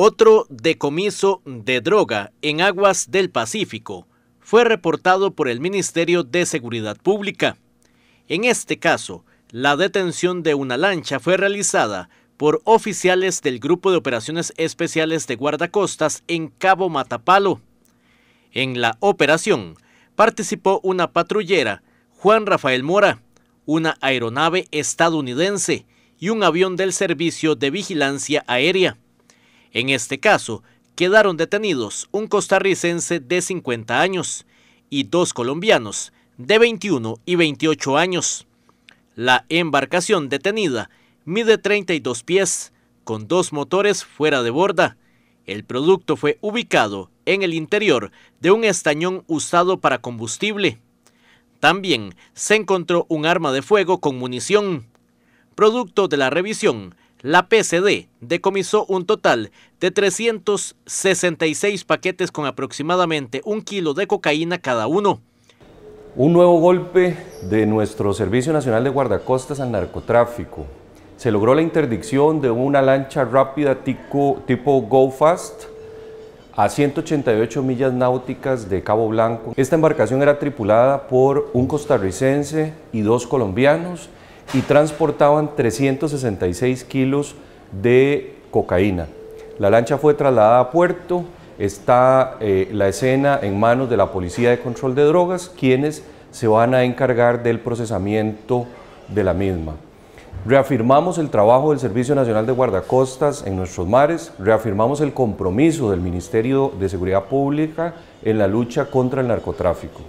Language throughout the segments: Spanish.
Otro decomiso de droga en aguas del Pacífico fue reportado por el Ministerio de Seguridad Pública. En este caso, la detención de una lancha fue realizada por oficiales del Grupo de Operaciones Especiales de Guardacostas en Cabo Matapalo. En la operación participó una patrullera, Juan Rafael Mora, una aeronave estadounidense y un avión del Servicio de Vigilancia Aérea. En este caso, quedaron detenidos un costarricense de 50 años y dos colombianos de 21 y 28 años. La embarcación detenida mide 32 pies, con dos motores fuera de borda. El producto fue ubicado en el interior de un estañón usado para combustible. También se encontró un arma de fuego con munición. Producto de la revisión, la PCD decomisó un total de 366 paquetes con aproximadamente un kilo de cocaína cada uno. Un nuevo golpe de nuestro Servicio Nacional de Guardacostas al narcotráfico. Se logró la interdicción de una lancha rápida tipo tipo GoFast a 188 millas náuticas de Cabo Blanco. Esta embarcación era tripulada por un costarricense y dos colombianos y transportaban 366 kilos de cocaína. La lancha fue trasladada a puerto, está eh, la escena en manos de la Policía de Control de Drogas, quienes se van a encargar del procesamiento de la misma. Reafirmamos el trabajo del Servicio Nacional de Guardacostas en nuestros mares, reafirmamos el compromiso del Ministerio de Seguridad Pública en la lucha contra el narcotráfico.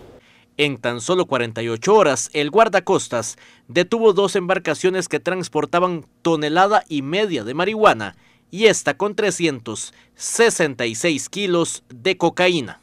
En tan solo 48 horas, el guardacostas detuvo dos embarcaciones que transportaban tonelada y media de marihuana y esta con 366 kilos de cocaína.